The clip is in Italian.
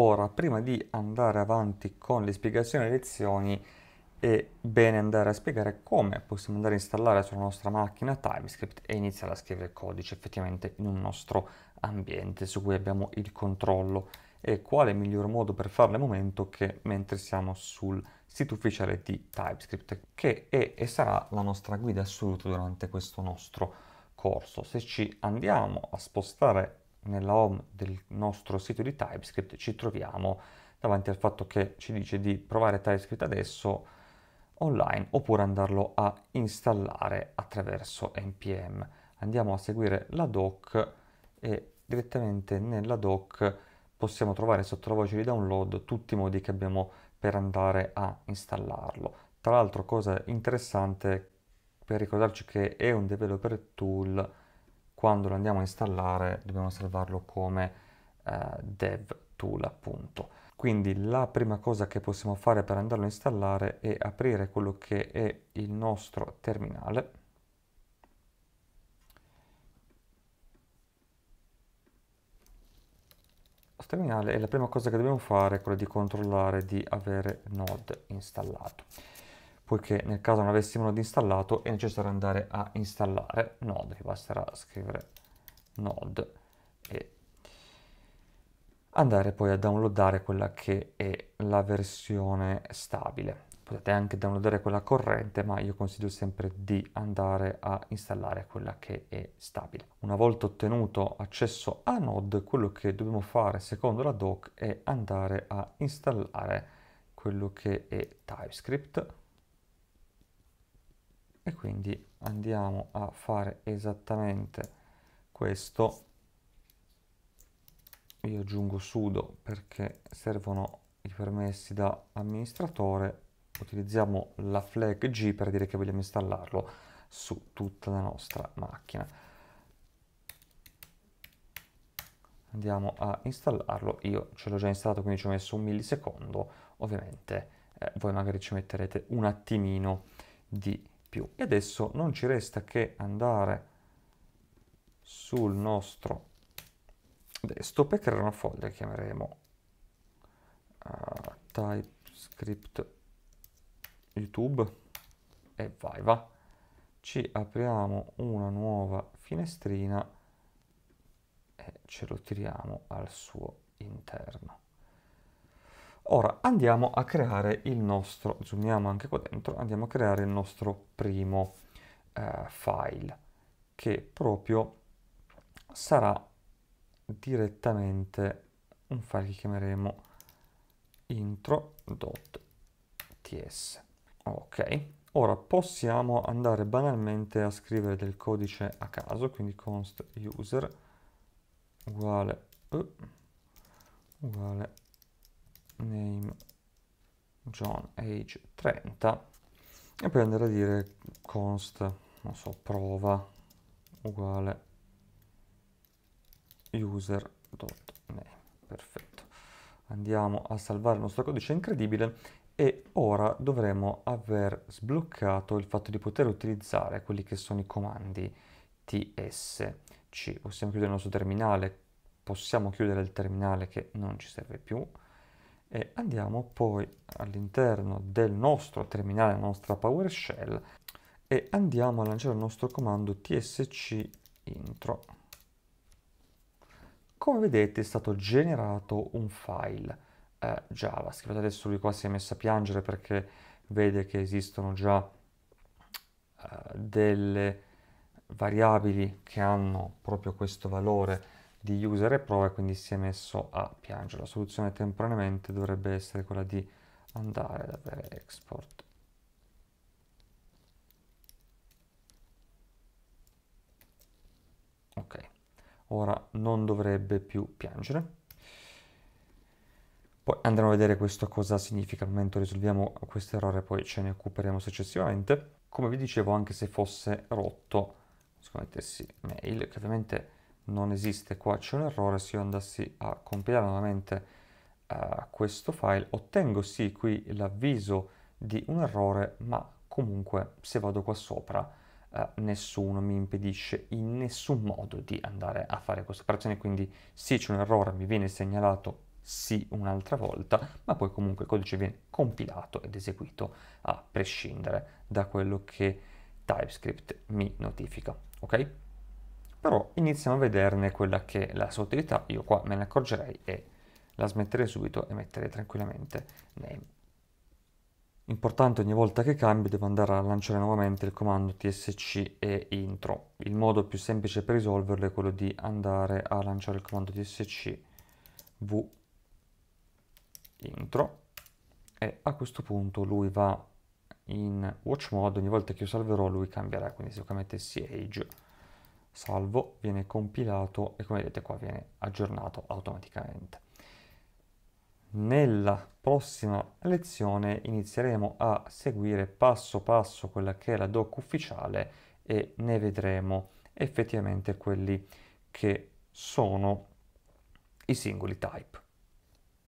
Ora, prima di andare avanti con le spiegazioni e le lezioni, è bene andare a spiegare come possiamo andare a installare sulla nostra macchina TypeScript e iniziare a scrivere codice effettivamente in un nostro ambiente su cui abbiamo il controllo e quale miglior modo per farlo al momento che mentre siamo sul sito ufficiale di TypeScript che è e sarà la nostra guida assoluta durante questo nostro corso. Se ci andiamo a spostare nella home del nostro sito di TypeScript ci troviamo davanti al fatto che ci dice di provare TypeScript adesso online oppure andarlo a installare attraverso npm. Andiamo a seguire la doc e direttamente nella doc possiamo trovare sotto la voce di download tutti i modi che abbiamo per andare a installarlo. Tra l'altro cosa interessante per ricordarci che è un developer tool quando lo andiamo a installare dobbiamo salvarlo come eh, dev tool appunto. Quindi la prima cosa che possiamo fare per andarlo a installare è aprire quello che è il nostro terminale. Il terminale e la prima cosa che dobbiamo fare è quella di controllare di avere Node installato poiché nel caso non avessimo Node installato è necessario andare a installare Node, vi basterà scrivere Node e andare poi a downloadare quella che è la versione stabile. Potete anche downloadare quella corrente, ma io consiglio sempre di andare a installare quella che è stabile. Una volta ottenuto accesso a Node, quello che dobbiamo fare secondo la doc è andare a installare quello che è TypeScript e quindi andiamo a fare esattamente questo io aggiungo sudo perché servono i permessi da amministratore utilizziamo la flag g per dire che vogliamo installarlo su tutta la nostra macchina andiamo a installarlo io ce l'ho già installato quindi ci ho messo un millisecondo ovviamente eh, voi magari ci metterete un attimino di più. E adesso non ci resta che andare sul nostro desktop e creare una folder, chiameremo uh, TypeScript YouTube e vai va. Ci apriamo una nuova finestrina e ce lo tiriamo al suo interno. Ora andiamo a creare il nostro, zoomiamo anche qua dentro, andiamo a creare il nostro primo eh, file che proprio sarà direttamente un file che chiameremo intro.ts. Ok, ora possiamo andare banalmente a scrivere del codice a caso, quindi const user uguale, uh, uguale name John age 30 e poi andare a dire const, non so, prova uguale user.name. Perfetto. Andiamo a salvare il nostro codice incredibile e ora dovremo aver sbloccato il fatto di poter utilizzare quelli che sono i comandi tsc. Possiamo chiudere il nostro terminale, possiamo chiudere il terminale che non ci serve più e andiamo poi all'interno del nostro terminale, la nostra PowerShell e andiamo a lanciare il nostro comando tsc intro. Come vedete è stato generato un file eh, JavaScript. Adesso lui qua si è messo a piangere perché vede che esistono già eh, delle variabili che hanno proprio questo valore di user e prova e quindi si è messo a piangere. La soluzione temporaneamente dovrebbe essere quella di andare ad avere export. Ok, ora non dovrebbe più piangere. Poi andremo a vedere questo cosa significa, al momento risolviamo questo errore, poi ce ne occuperemo successivamente. Come vi dicevo, anche se fosse rotto, scommettessi mail, che ovviamente non esiste qua c'è un errore se io andassi a compilare nuovamente uh, questo file ottengo sì qui l'avviso di un errore ma comunque se vado qua sopra uh, nessuno mi impedisce in nessun modo di andare a fare questa operazione quindi sì c'è un errore mi viene segnalato sì un'altra volta, ma poi comunque il codice viene compilato ed eseguito a prescindere da quello che TypeScript mi notifica, ok? però iniziamo a vederne quella che è la sua utilità, io qua me ne accorgerei e la smetterei subito e metterei tranquillamente name. Importante ogni volta che cambio devo andare a lanciare nuovamente il comando tsc e intro. Il modo più semplice per risolverlo è quello di andare a lanciare il comando tsc v intro e a questo punto lui va in watch mode, ogni volta che io salverò lui cambierà, quindi se io mettessi age salvo, viene compilato e come vedete qua viene aggiornato automaticamente. Nella prossima lezione inizieremo a seguire passo passo quella che è la doc ufficiale e ne vedremo effettivamente quelli che sono i singoli type.